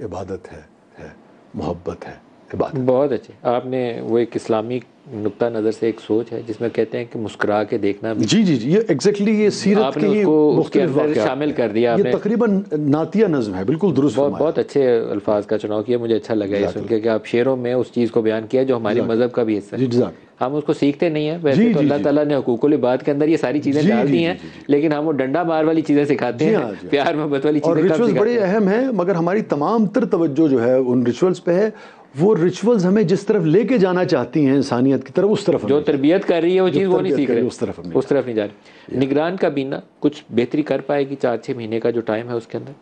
इबादत है है मोहब्बत है ये बात बहुत अच्छे आपने वो एक इस्लामी नुकता नज़र से एक सोच है जिसमें कहते हैं कि मुस्कुरा के देखना भी जी जी जी ये एग्जैक्टली ये सीरत आपने की उसको शामिल कर दिया आपने तकरीबन नातिया नज्म है बिल्कुल दुरुस्त बहुत, बहुत अच्छे अल्फाज का चुनाव किया मुझे अच्छा लगा ये सुन के कि आप शेरों में उस चीज़ को बयान किया जो हमारे मज़हब का भी हिस्सा है हम उसको सीखते नहीं है वैसे तो अल्लाह ताला ने हकूकुल इबाद के अंदर ये सारी चीज़ें डाल दी हैं लेकिन हम वो डंडा मार वाली चीज़ें सिखाते हैं हाँ, हाँ। प्यार मोहब्बत वाली चीज़ें और रिचुअल्स बड़े अहम हैं मगर हमारी तमाम तर तवज्जो जो है उन रिचुअल्स पे है वो रिचुअल्स हमें जिस तरफ लेके जाना चाहती हैं इंसानियत की तरफ उस तरफ जो तरबियत कर रही है वो चीज़ वो नहीं सीख रही उस तरफ उस तरफ नहीं जा रही निगरान का बीना कुछ बेहतरी कर पाएगी चार छः महीने का जो टाइम है उसके अंदर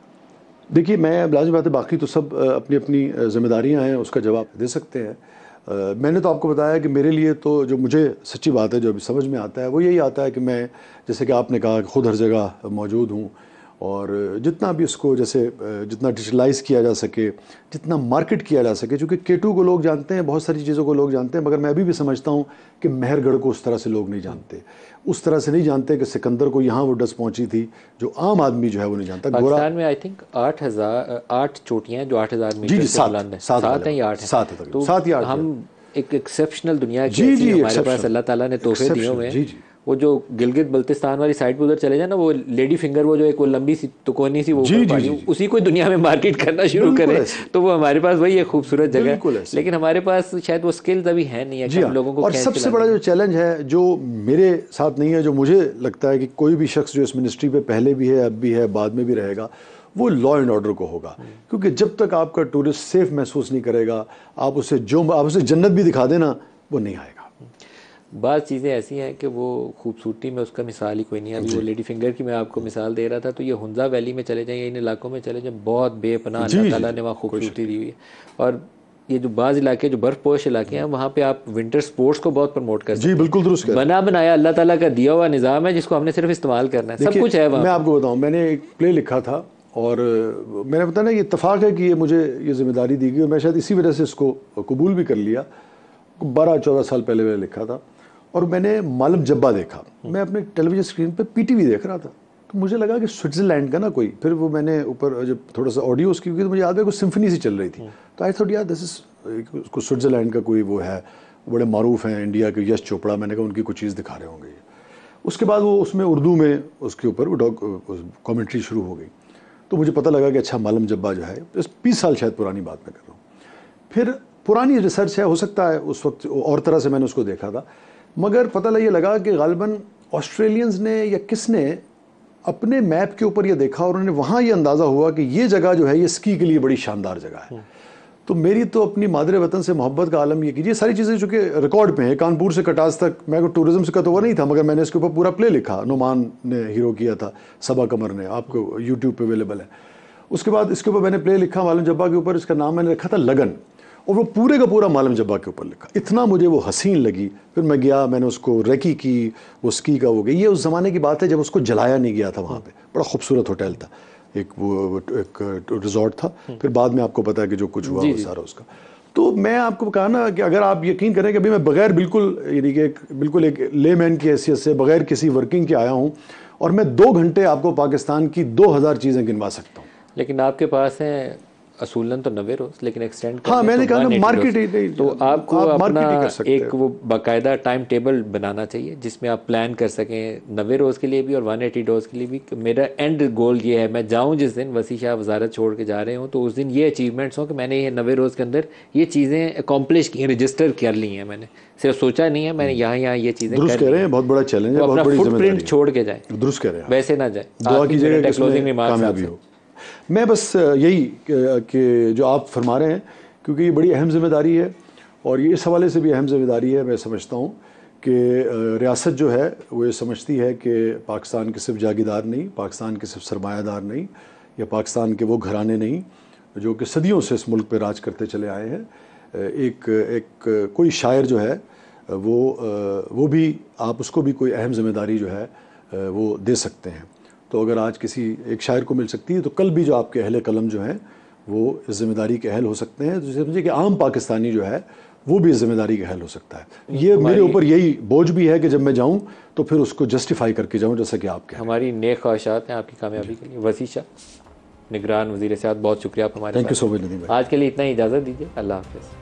देखिए मैं लाजमी बात है बाकी तो सब अपनी अपनी जिम्मेदारियाँ हैं उसका जवाब दे सकते हैं मैंने तो आपको बताया कि मेरे लिए तो जो मुझे सच्ची बात है जो अभी समझ में आता है वो यही आता है कि मैं जैसे कि आपने कहा खुद हर जगह मौजूद हूँ और जितना भी उसको जैसे जितना डिजिटलाइज किया जा सके जितना मार्केट किया जा सके क्योंकि केटू को लोग जानते हैं बहुत सारी चीज़ों को लोग जानते हैं मगर मैं अभी भी समझता हूँ कि मेहरगढ़ को उस तरह से लोग नहीं जानते उस तरह से नहीं जानते कि सिकंदर को यहाँ वो डस पहुँची थी जो आम आदमी जो है वो नहीं जानता में आई थिंक आठ हज़ार आठ चोटियाँ जो आठ हज़ार जी जी सात सात हैं या आठ सात तो सात या हम एक एक्सेप्शनल दुनिया जी जी हमारे पास अल्लाह ताला ने तोहफे दिए हुए हैं वो जो गिलगित बल्तिस्तान वाली साइड पे उधर चले जाए ना वो लेडी फिंगर वो जो एक वो लंबी सी तुकोनी सी वो जी, जी, जी, उसी को दुनिया में मार्केट करना शुरू करे तो वो हमारे पास वही एक खूबसूरत जगह लेकिन हमारे पास शायद वो स्किल्स अभी है नहीं है हाँ। लोगों को और सबसे बड़ा जो चैलेंज है जो मेरे साथ नहीं है जो मुझे लगता है कि कोई भी शख्स जो इस मिनिस्ट्री पे पहले भी है अब भी है बाद में भी रहेगा वो लॉ एंड ऑर्डर को होगा हम्म। क्योंकि जब तक आपका टूरिस्ट सेफ महसूस नहीं करेगा आप उसे जो आप उसे जन्नत भी दिखा देना वो नहीं आएगा बाज़ चीज़ें ऐसी हैं कि वो खूबसूरती में उसका मिसाल ही कोई नहीं है अभी वो लेडी फिंगर की मैं आपको मिसाल दे रहा था तो ये हंजा वैली में चले जाएँ इन इलाकों में चले जाएँ बहुत बेपना अल्लाह ताला ने वहाँ खूबसूरती दी हुई है और ये जो बाज़ इलाके जो बर्फ़ पोश इलाके हैं वहाँ पे आप विंटर स्पोर्ट्स को बहुत प्रमोट कर जी बिल्कुल दुरुस्त बना बनाया अल्लाह ताला का दिया हुआ निज़ाम है जिसको हमने सिर्फ इस्तेमाल करना है सब कुछ है वहाँ मैं आपको बताऊँ मैंने एक प्ले लिखा था और मैंने पता ना ये इतफाक़ है कि ये मुझे ये जिम्मेदारी दी गई और मैं शायद इसी वजह से इसको कबूल भी कर लिया बारह चौदह साल पहले मैंने लिखा था और मैंने मालम जब्बा देखा हम्म। मैं अपने टेलीविजन स्क्रीन पर पी देख रहा था तो मुझे लगा कि स्विट्जरलैंड का ना कोई फिर वो मैंने ऊपर जब थोड़ा सा ऑडियो उसकी तो मुझे याद है कुछ सिम्फनी सी चल रही थी हम्म। तो आई थोट यार दिस इज कुछ स्विट्जरलैंड का कोई वो है बड़े मरूफ हैं इंडिया के यश चोपड़ा मैंने कहा उनकी कुछ चीज़ दिखा रहे होंगे उसके बाद वो उसमें उर्दू में उसके ऊपर वो डॉक कॉमेंट्री शुरू हो गई तो मुझे पता लगा कि अच्छा मालम जब्बा जो है बीस साल शायद पुरानी बात मैं कर रहा हूँ फिर पुरानी रिसर्च है हो सकता है उस वक्त और तरह से मैंने उसको देखा था मगर पता ये लगा कि गालबन ऑस्ट्रेलियंस ने या किसने अपने मैप के ऊपर ये देखा और उन्हें वहाँ ये अंदाज़ा हुआ कि ये जगह जो है ये स्की के लिए बड़ी शानदार जगह है तो मेरी तो अपनी मादरे वतन से मोहब्बत का आलम ये कीजिए सारी चीज़ें चूँकि रिकॉर्ड पे हैं कानपुर से कटास तक मैं को तो टूरिज्म से वह नहीं था मगर मैंने इसके ऊपर पूरा प्ले लिखा नुमान ने हीरो किया था सबा कमर ने आपको यूट्यूब पर अवेलेबल है उसके बाद इसके ऊपर मैंने प्ले लिखा मालूम जब्बा के ऊपर इसका नाम मैंने रखा था लगन और वो पूरे का पूरा मालम जब्बा के ऊपर लिखा इतना मुझे वो हसीन लगी फिर मैं गया मैंने उसको रेकी की वो स्की का वो गई ये उस ज़माने की बात है जब उसको जलाया नहीं गया था वहाँ पर बड़ा खूबसूरत होटल था एक वो एक रिजॉर्ट था फिर बाद में आपको पता है कि जो कुछ हुआ वो सारा उसका तो मैं आपको कहा ना कि अगर आप यकीन करें कि अभी मैं बगैर बिल्कुल यानी कि बिल्कुल एक ले मैन की हैसियत से बगैर किसी वर्किंग के आया हूँ और मैं दो घंटे आपको पाकिस्तान की दो हज़ार चीज़ें गिनवा सकता हूँ लेकिन आपके पास हैं असूलन तो नवे रोज लेकिन एक्सटेंड हाँ मैंने तो कहा ना मार्केट ही नहीं तो आपको आप अपना कर सकते एक वो बाकायदा टाइम टेबल बनाना चाहिए जिसमें आप प्लान कर सकें नवे रोज़ के लिए भी और वन एटी डोज के लिए भी मेरा एंड गोल ये है मैं जाऊँ जिस दिन वसी शाह वजारत छोड़ के जा रहे हूँ तो उस दिन ये अचीवमेंट्स हों कि मैंने ये नवे रोज़ के अंदर ये चीज़ें अकॉम्पलिश की रजिस्टर कर ली हैं मैंने सिर्फ सोचा नहीं है मैंने हम्म। यहाँ यहाँ ये चीज़ें दुरुस्त कह रहे हैं बहुत बड़ा चैलेंज है तो अपना फुटप्रिंट छोड़ के जाए दुरुस्त कह रहे हैं वैसे ना जाए दुआ कीजिएगा क्लोजिंग में कामयाबी हो मैं बस यही कि जो आप फरमा रहे हैं क्योंकि ये बड़ी अहम जिम्मेदारी है और ये इस हवाले से भी अहम जिम्मेदारी है मैं समझता हूँ कि रियासत जो है वो ये समझती है कि पाकिस्तान के सिर्फ जागीदार नहीं पाकिस्तान के सिर्फ सरमायादार नहीं या पाकिस्तान के वो घराने नहीं जो कि सदियों से इस मुल्क पर राज करते चले आए हैं एक एक कोई शायर जो है वो वो भी आप उसको भी कोई अहम जिम्मेदारी जो है वो दे सकते हैं तो अगर आज किसी एक शायर को मिल सकती है तो कल भी जो आपके अहल कलम जो हैं वो इस जिम्मेदारी के अहल हो सकते हैं तो समझिए कि आम पाकिस्तानी जो है वो भी इस जिम्मेदारी का अहल हो सकता है ये मेरे ऊपर यही बोझ भी है कि जब मैं जाऊँ तो फिर उसको जस्टिफाई करके जाऊँ जैसा कि आपके हमारी नए ख्वाहिशात हैं आपकी कामयाबी के लिए वसी शाह निगरान वजीर साहब बहुत शुक्रिया आप हमारे थैंक यू सो मच आज के लिए इतना ही इजाज़त दीजिए अल्लाह हाफिज़